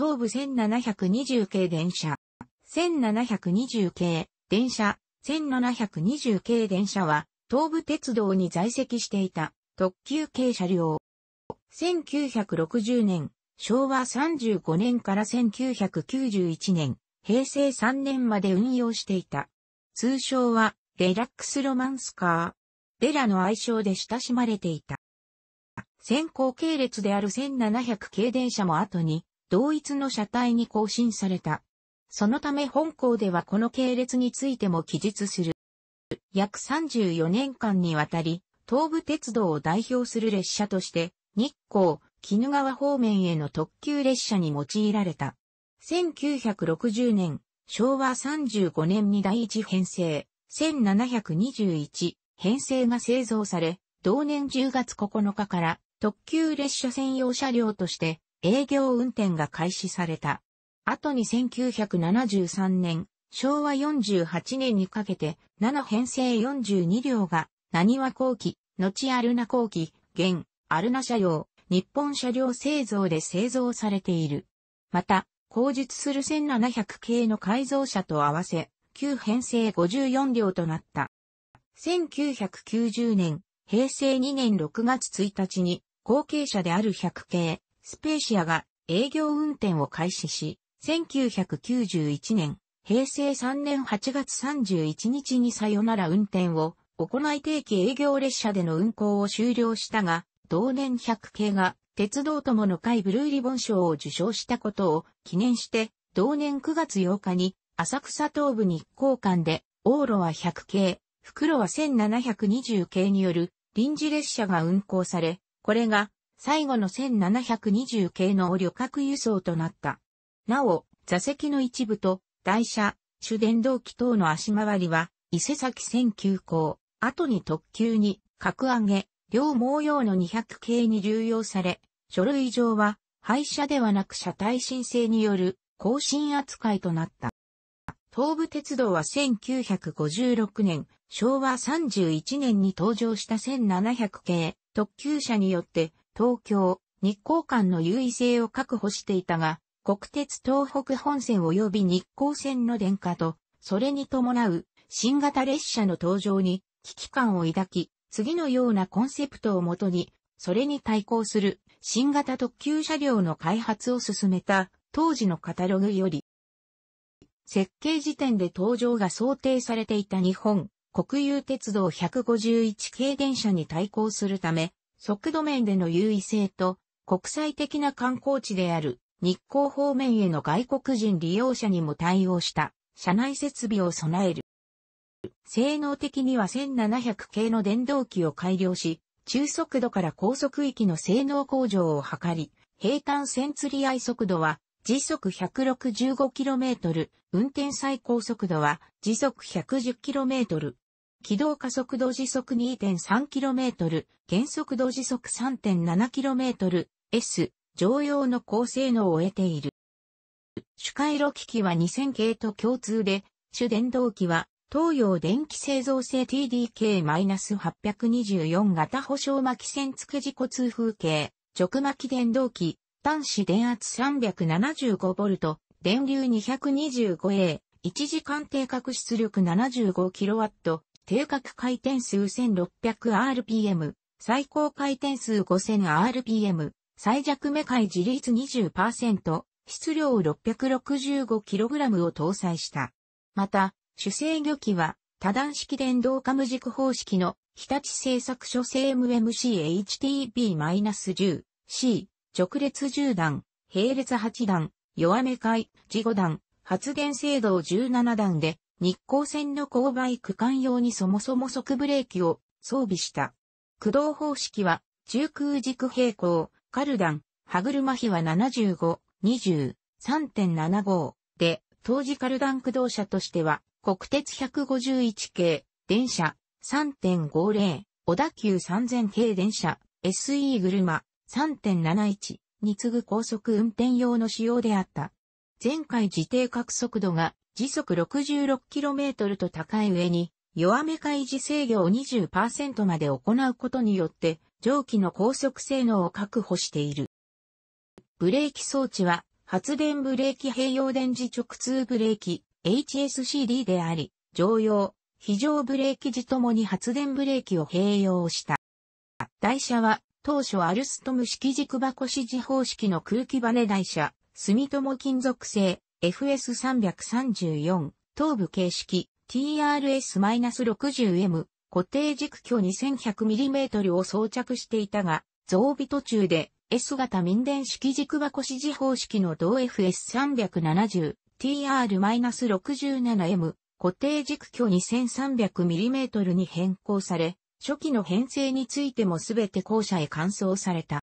東武1720系電車。1720系電車、1720系電車は、東武鉄道に在籍していた特急系車両。1960年、昭和35年から1991年、平成3年まで運用していた。通称は、デラックスロマンスカー。デラの愛称で親しまれていた。先行系列である1700系電車も後に同一の車体に更新された。そのため本校ではこの系列についても記述する。約34年間にわたり、東武鉄道を代表する列車として、日光、鬼怒川方面への特急列車に用いられた。1960年、昭和35年に第一編成、1721編成が製造され、同年10月9日から特急列車専用車両として営業運転が開始された。後に1973年、昭和48年にかけて、7編成42両が、何は後期、後アルナ後期、現、アルナ車両、日本車両製造で製造されている。また、後述する1700系の改造車と合わせ、旧編成54両となった。1990年、平成2年6月1日に、後継者である100系、スペーシアが営業運転を開始し、1991年、平成3年8月31日にさよなら運転を行い定期営業列車での運行を終了したが、同年100系が鉄道友の会ブルーリボン賞を受賞したことを記念して、同年9月8日に浅草東部日光間で、往路は100系、袋は1720系による臨時列車が運行され、これが最後の1720系の旅客輸送となった。なお、座席の一部と台車、主電動機等の足回りは、伊勢崎線急行、後に特急に格上げ、両毛用の200系に流用され、書類上は、廃車ではなく車体申請による更新扱いとなった。東武鉄道は1956年、昭和31年に登場した1700系特急車によって東京、日光間の優位性を確保していたが、国鉄東北本線及び日光線の電化と、それに伴う新型列車の登場に危機感を抱き、次のようなコンセプトをもとに、それに対抗する新型特急車両の開発を進めた当時のカタログより、設計時点で登場が想定されていた日本国有鉄道151系電車に対抗するため、速度面での優位性と国際的な観光地である日光方面への外国人利用者にも対応した車内設備を備える。性能的には1700系の電動機を改良し、中速度から高速域の性能向上を図り、平坦線釣り合い速度は時速 165km、運転最高速度は時速 110km、軌道加速度時速 2.3km、減速度時速 3.7km、S、常用の高性能を得ている。主回路機器は2000系と共通で、主電動機は東洋電気製造製 TDK-824 型保証巻線付事故通風景、直巻電動機、端子電圧 375V、電流 225A、1時間定格出力 75kW、定格回転数 1600rpm、最高回転数 5000rpm、最弱目回自立20%、質量 665kg を搭載した。また、主制御機は多段式電動化無軸方式の日立製作所 CMMCHTB-10C 直列10段、並列8段、弱め回、自5段、発電制度を17段で日光線の勾配区間用にそもそも速ブレーキを装備した。駆動方式は、中空軸平行、カルダン、歯車比は75、20、3.75で、当時カルダン駆動車としては、国鉄151系、電車、3.50、小田急3000系電車、SE 車、3.71に次ぐ高速運転用の仕様であった。前回自定角速度が時速 66km と高い上に、弱め開示制御を20%まで行うことによって、蒸気の高速性能を確保している。ブレーキ装置は、発電ブレーキ併用電磁直通ブレーキ、HSCD であり、常用、非常ブレーキ時ともに発電ブレーキを併用した。台車は、当初アルストム式軸箱指示方式の空気バネ台車、住友金属製 FS334 頭部形式 TRS-60M 固定軸距 2100mm を装着していたが、増備途中で S 型民電式軸箱指示方式の同 FS370 TR-67M 固定軸距 2300mm に変更され、初期の編成についてもすべて後者へ換装された。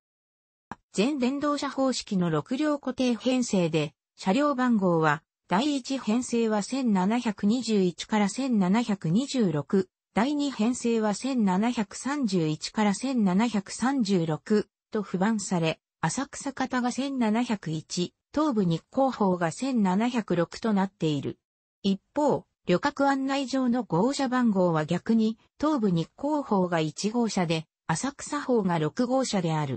全電動車方式の6両固定編成で、車両番号は、第1編成は1721から1726、第2編成は1731から1736と不番され、浅草方が1701、東部日光法が1706となっている。一方、旅客案内上の号車番号は逆に、東部日光法が1号車で、浅草法が6号車である。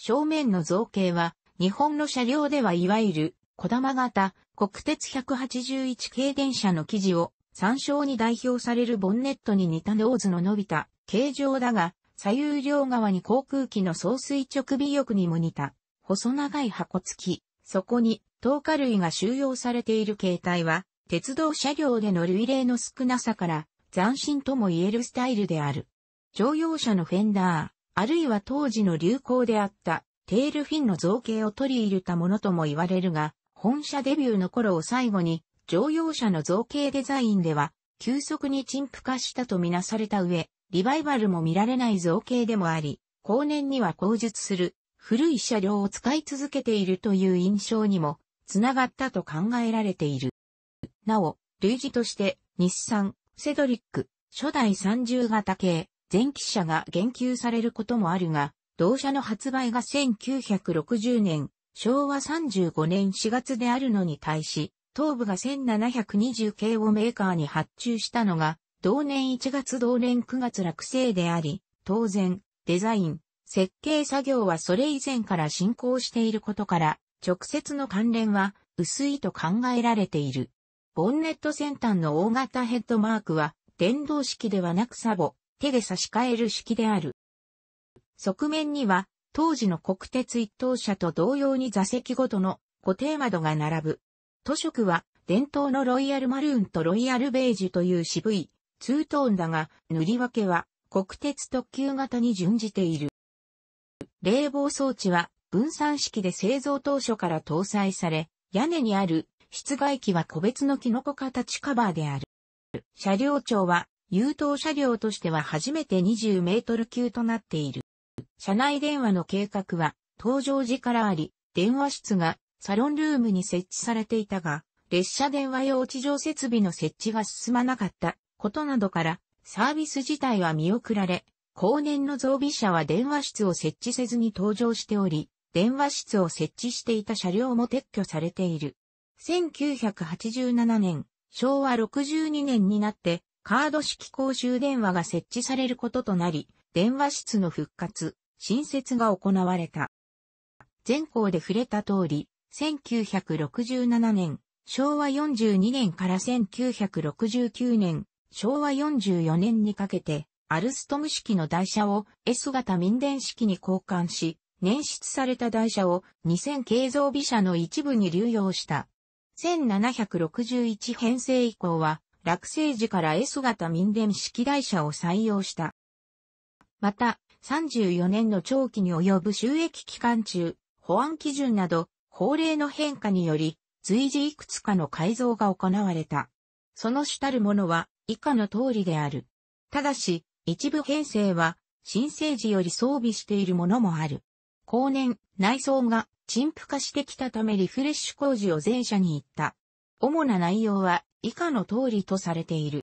正面の造形は、日本の車両ではいわゆる、小玉型、国鉄181系電車の生地を、参照に代表されるボンネットに似たノーズの伸びた形状だが、左右両側に航空機の総垂直尾翼にも似た、細長い箱付き、そこに、透過類が収容されている形態は、鉄道車両での類例の少なさから、斬新とも言えるスタイルである。乗用車のフェンダー、あるいは当時の流行であったテールフィンの造形を取り入れたものとも言われるが、本社デビューの頃を最後に乗用車の造形デザインでは急速に陳腐化したとみなされた上、リバイバルも見られない造形でもあり、後年には口述する古い車両を使い続けているという印象にもつながったと考えられている。なお、類似として日産、セドリック、初代30型系、前期車が言及されることもあるが、同社の発売が1960年、昭和35年4月であるのに対し、東部が1720系をメーカーに発注したのが、同年1月同年9月落成であり、当然、デザイン、設計作業はそれ以前から進行していることから、直接の関連は薄いと考えられている。ボンネット先端の大型ヘッドマークは、電動式ではなくサボ、手で差し替える式である。側面には、当時の国鉄一等車と同様に座席ごとの固定窓が並ぶ。図色は、伝統のロイヤルマルーンとロイヤルベージュという渋い、ツートーンだが、塗り分けは、国鉄特急型に準じている。冷房装置は、分散式で製造当初から搭載され、屋根にある室外機は個別のキノコ形カバーである。車両長は優等車両としては初めて20メートル級となっている。車内電話の計画は、搭乗時からあり、電話室がサロンルームに設置されていたが、列車電話用地上設備の設置が進まなかったことなどから、サービス自体は見送られ、後年の増備車は電話室を設置せずに登場しており、電話室を設置していた車両も撤去されている。1987年、昭和62年になって、カード式公衆電話が設置されることとなり、電話室の復活、新設が行われた。前項で触れた通り、1967年、昭和42年から1969年、昭和44年にかけて、アルストム式の台車を S 型民電式に交換し、捻出された台車を2000形造美車の一部に流用した。1761編成以降は落成時から S 型民電式台車を採用した。また、34年の長期に及ぶ収益期間中、保安基準など、法令の変化により、随時いくつかの改造が行われた。その主たるものは、以下の通りである。ただし、一部編成は、新生時より装備しているものもある。後年、内装が陳腐化してきたためリフレッシュ工事を全社に行った。主な内容は、以下の通りとされている。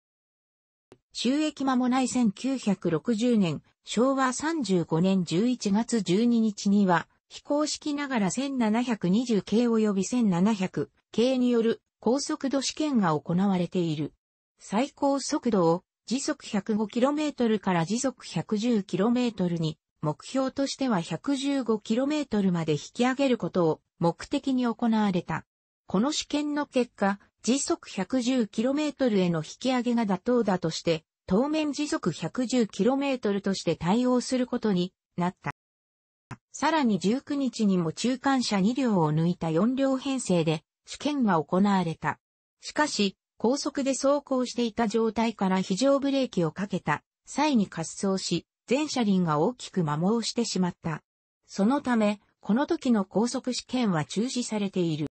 収益間もない1960年、昭和35年11月12日には、非公式ながら1720系及び1700系による高速度試験が行われている。最高速度を時速 105km から時速 110km に目標としては 115km まで引き上げることを目的に行われた。この試験の結果、時速 110km への引き上げが妥当だとして、当面時速 110km として対応することになった。さらに19日にも中間車2両を抜いた4両編成で試験が行われた。しかし、高速で走行していた状態から非常ブレーキをかけた際に滑走し、全車輪が大きく摩耗してしまった。そのため、この時の高速試験は中止されている。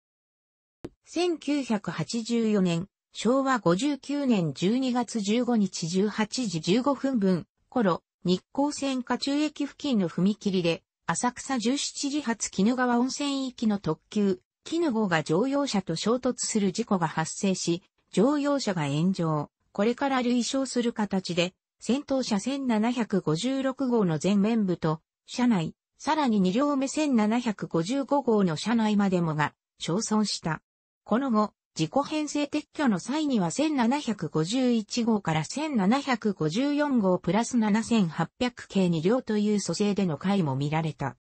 1984年、昭和59年12月15日18時15分分、頃、日光線下中駅付近の踏切で、浅草17時発絹川温泉行きの特急、絹号が乗用車と衝突する事故が発生し、乗用車が炎上、これから類焼する形で、先頭車1 756号の前面部と、車内、さらに2両目1755号の車内までもが、焼損した。この後、自己編成撤去の際には1751号から1754号プラス7800系2両という蘇生での回も見られた。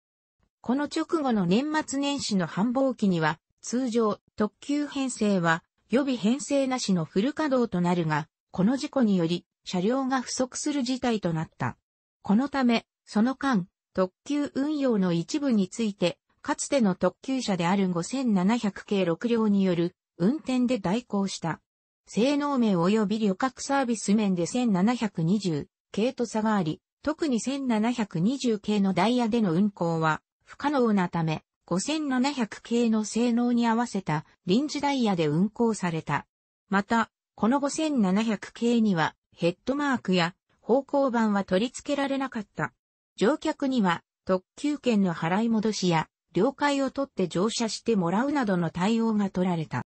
この直後の年末年始の繁忙期には、通常、特急編成は予備編成なしのフル稼働となるが、この事故により車両が不足する事態となった。このため、その間、特急運用の一部についてかつての特急車である5700系6両による運転で代行した。性能面及び旅客サービス面で1720系と差があり、特に1720系のダイヤでの運行は不可能なため、5700系の性能に合わせた臨時ダイヤで運行された。また、この5700系にはヘッドマークや方向板は取り付けられなかった。乗客には特急券の払い戻しや了解を取って乗車してもらうなどの対応が取られた。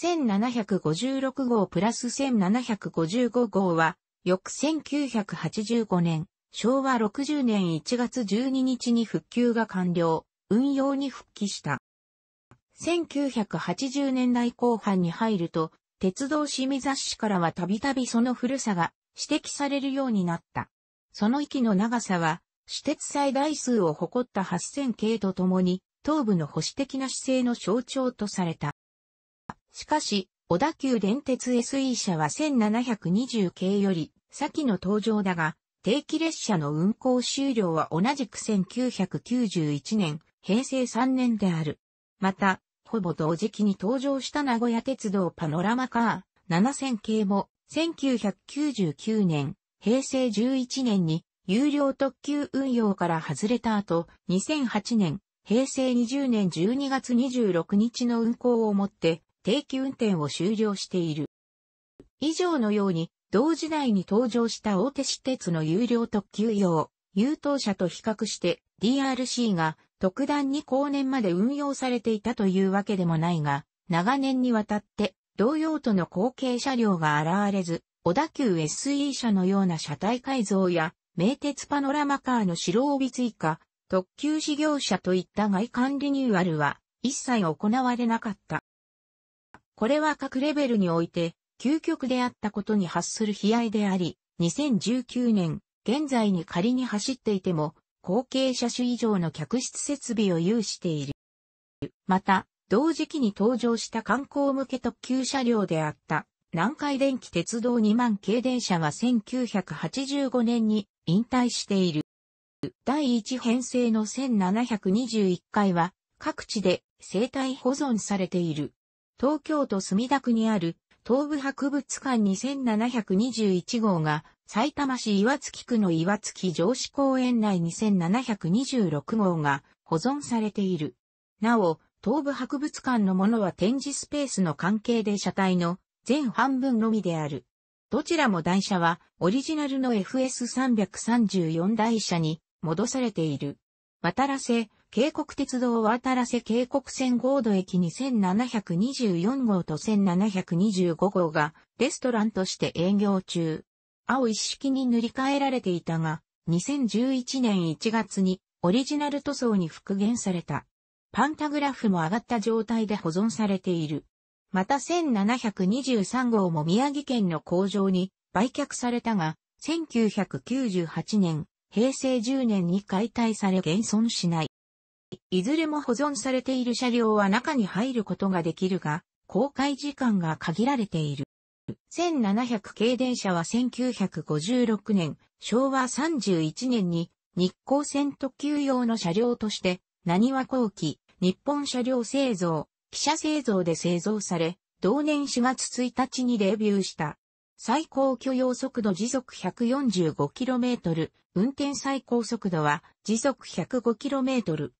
1756号プラス1755号は、翌1985年、昭和60年1月12日に復旧が完了、運用に復帰した。1980年代後半に入ると、鉄道市水雑誌からはたびたびその古さが指摘されるようになった。その域の長さは私鉄最大数を誇った8000系とともに、東部の保守的な姿勢の象徴とされた。しかし、小田急電鉄 SE 社は1720系より、先の登場だが、定期列車の運行終了は同じく1991年、平成3年である。また、ほぼ同時期に登場した名古屋鉄道パノラマカー7000系も1999年、平成11年に有料特急運用から外れた後、2008年、平成20年12月26日の運行をもって定期運転を終了している。以上のように、同時代に登場した大手私鉄の有料特急用、優等車と比較して DRC が特段に後年まで運用されていたというわけでもないが、長年にわたって同様との後継車両が現れず、小田急 SE 車のような車体改造や名鉄パノラマカーの白帯追加、特急事業者といった外観リニューアルは一切行われなかった。これは各レベルにおいて究極であったことに発する悲哀であり、2019年、現在に仮に走っていても、後継車種以上の客室設備を有している。また、同時期に登場した観光向け特急車両であった、南海電気鉄道2万系電車は1985年に引退している。第1編成の1721回は各地で生態保存されている。東京都墨田区にある東部博物館2 7 2 1号が埼玉市岩槻区の岩槻城址公園内2 7 2 6号が保存されている。なお、東部博物館のものは展示スペースの関係で車体の全半分のみである。どちらも台車はオリジナルの FS334 台車に戻されている。渡良瀬、渓谷鉄道渡良瀬渓谷線合土駅に1724号と1725号がレストランとして営業中。青一式に塗り替えられていたが、2011年1月にオリジナル塗装に復元された。パンタグラフも上がった状態で保存されている。また1723号も宮城県の工場に売却されたが、1998年、平成10年に解体され現存しない。いずれも保存されている車両は中に入ることができるが、公開時間が限られている。1700系電車は1956年、昭和31年に日光線特急用の車両として、何は後期、日本車両製造、記者製造で製造され、同年4月1日にデビューした。最高許容速度時速 145km、運転最高速度は時速 105km。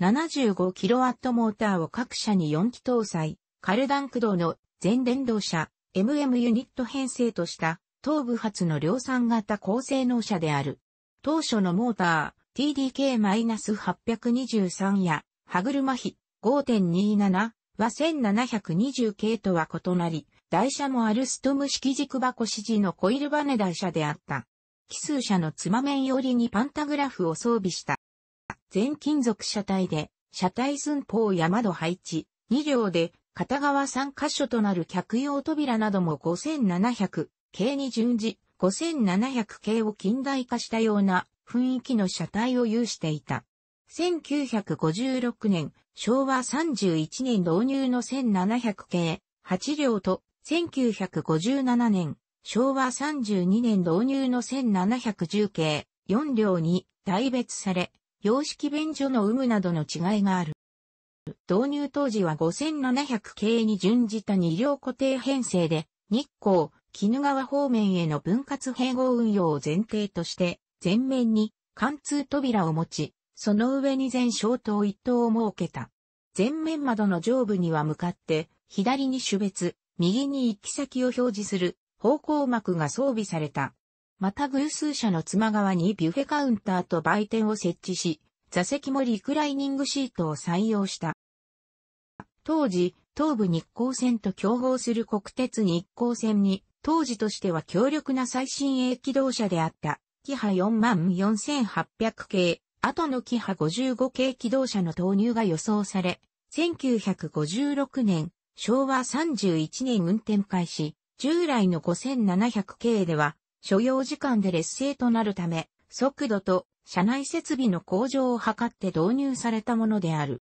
75kW モーターを各社に4機搭載、カルダン駆動の全電動車、MM ユニット編成とした東部発の量産型高性能車である。当初のモーター TDK-823 や歯車比5.27、は1720系とは異なり、台車もアルストム式軸箱指示のコイルバネ台車であった。奇数車のつま面寄りにパンタグラフを装備した。全金属車体で、車体寸法や窓配置、2両で、片側3箇所となる客用扉なども5700系に順次、5700系を近代化したような雰囲気の車体を有していた。1956年、昭和31年導入の1700系8両と、1957年、昭和32年導入の1710系4両に大別され、様式便所の有無などの違いがある。導入当時は5700系に準じた2両固定編成で、日光、鬼怒川方面への分割併合運用を前提として、前面に貫通扉を持ち、その上に全小塔一塔を設けた。前面窓の上部には向かって、左に種別、右に行き先を表示する方向幕が装備された。また偶数車の妻側にビュッフェカウンターと売店を設置し、座席もリクライニングシートを採用した。当時、東武日光線と競合する国鉄日光線に、当時としては強力な最新鋭機動車であった、キハ44800系後のキハ55系機動車の投入が予想され、1956年、昭和31年運転開始、従来の5700系では、所要時間で劣勢となるため、速度と車内設備の向上を図って導入されたものである。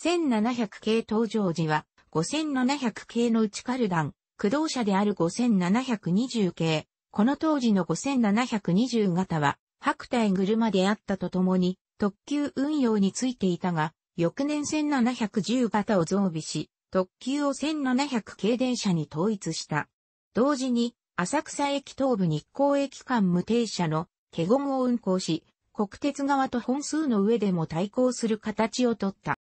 1700系登場時は、5700系の内カルダン、駆動車である5720系、この当時の5720型は、白帯車であったとともに、特急運用についていたが、翌年1710型を増備し、特急を1700系電車に統一した。同時に、浅草駅東部日光駅間無停車の、ケゴムを運行し、国鉄側と本数の上でも対抗する形をとった。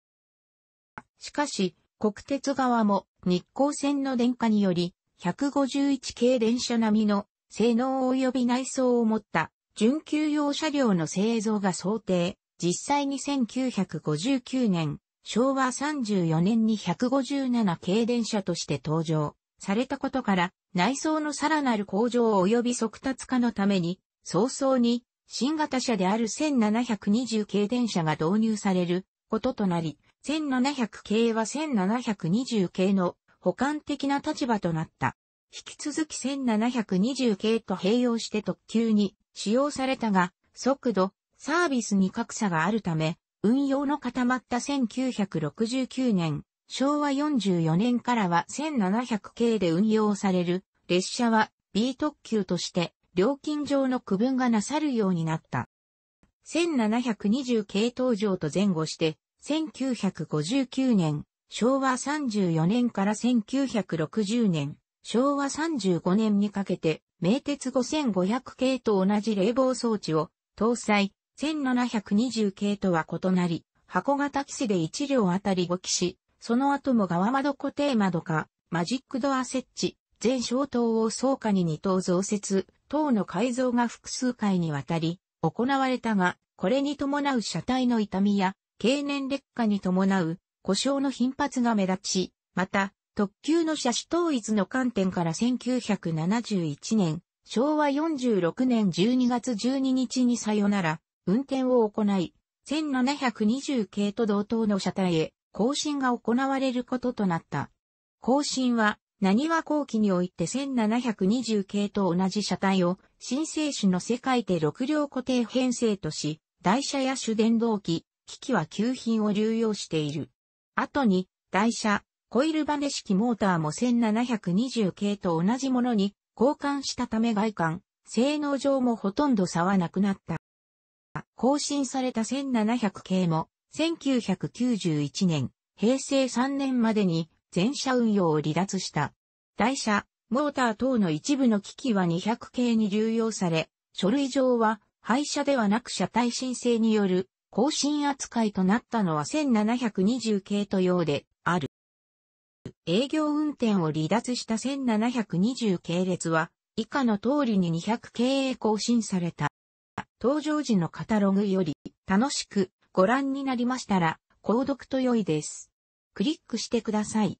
しかし、国鉄側も日光線の電化により、151系電車並みの性能及び内装を持った準急用車両の製造が想定、実際に1959年、昭和34年に157系電車として登場されたことから、内装のさらなる向上及び速達化のために、早々に新型車である1720系電車が導入されることとなり、1700系は1720系の補完的な立場となった。引き続き1720系と併用して特急に使用されたが、速度、サービスに格差があるため、運用の固まった1969年、昭和44年からは1700系で運用される列車は B 特急として料金上の区分がなさるようになった。1720系登場と前後して、1959年、昭和34年から1960年、昭和35年にかけて名鉄5500系と同じ冷房装置を搭載、1720系とは異なり、箱型機種で1両あたり5機種、その後も側窓固定窓か、マジックドア設置、全小灯を総下に2等増設、等の改造が複数回にわたり、行われたが、これに伴う車体の痛みや、経年劣化に伴う、故障の頻発が目立ち、また、特急の車種統一の観点から1971年、昭和46年12月12日にさよなら、運転を行い、1720系と同等の車体へ更新が行われることとなった。更新は、何は後期において1720系と同じ車体を新生種の世界で6両固定編成とし、台車や主電動機、機器は旧品を流用している。後に、台車、コイルバネ式モーターも1720系と同じものに交換したため外観、性能上もほとんど差はなくなった。更新された1700系も1991年、平成3年までに全車運用を離脱した。台車、モーター等の一部の機器は200系に流用され、書類上は廃車ではなく車体申請による更新扱いとなったのは1720系とうで、営業運転を離脱した1720系列は、以下の通りに200経営更新された。登場時のカタログより、楽しくご覧になりましたら、購読と良いです。クリックしてください。